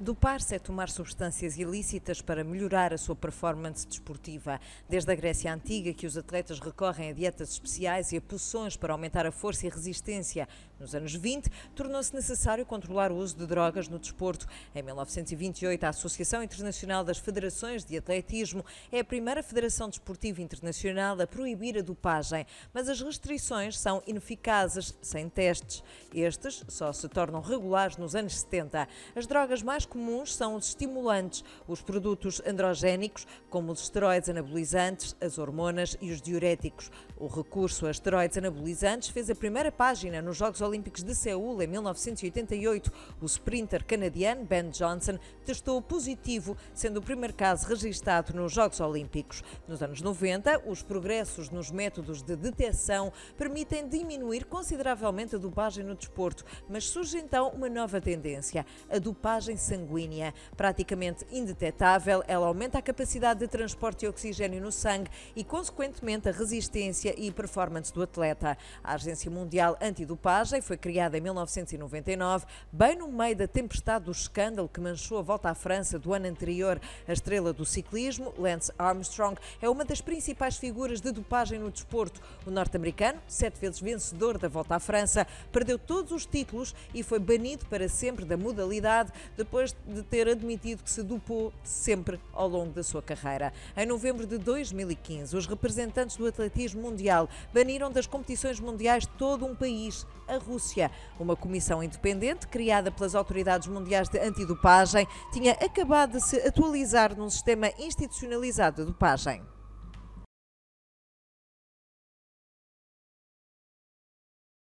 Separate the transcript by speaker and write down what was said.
Speaker 1: Dopar-se é tomar substâncias ilícitas para melhorar a sua performance desportiva. Desde a Grécia Antiga, que os atletas recorrem a dietas especiais e a poções para aumentar a força e resistência. Nos anos 20, tornou-se necessário controlar o uso de drogas no desporto. Em 1928, a Associação Internacional das Federações de Atletismo é a primeira federação desportiva internacional a proibir a dopagem, mas as restrições são ineficazes sem testes. Estes só se tornam regulares nos anos 70. As drogas mais comuns são os estimulantes, os produtos androgénicos, como os esteroides anabolizantes, as hormonas e os diuréticos. O recurso a esteroides anabolizantes fez a primeira página nos Jogos Olímpicos de Seul em 1988. O sprinter canadiano Ben Johnson testou positivo, sendo o primeiro caso registado nos Jogos Olímpicos. Nos anos 90, os progressos nos métodos de detecção permitem diminuir consideravelmente a dopagem no desporto, mas surge então uma nova tendência, a dopagem sanguínea sanguínea. Praticamente indetetável, ela aumenta a capacidade de transporte de oxigênio no sangue e, consequentemente, a resistência e performance do atleta. A Agência Mundial Antidopagem foi criada em 1999, bem no meio da tempestade do escândalo que manchou a volta à França do ano anterior. A estrela do ciclismo, Lance Armstrong, é uma das principais figuras de dopagem no desporto. O norte-americano, sete vezes vencedor da volta à França, perdeu todos os títulos e foi banido para sempre da modalidade depois depois de ter admitido que se dopou sempre ao longo da sua carreira. Em novembro de 2015, os representantes do atletismo mundial baniram das competições mundiais todo um país, a Rússia. Uma comissão independente, criada pelas autoridades mundiais de antidopagem, tinha acabado de se atualizar num sistema institucionalizado de dopagem.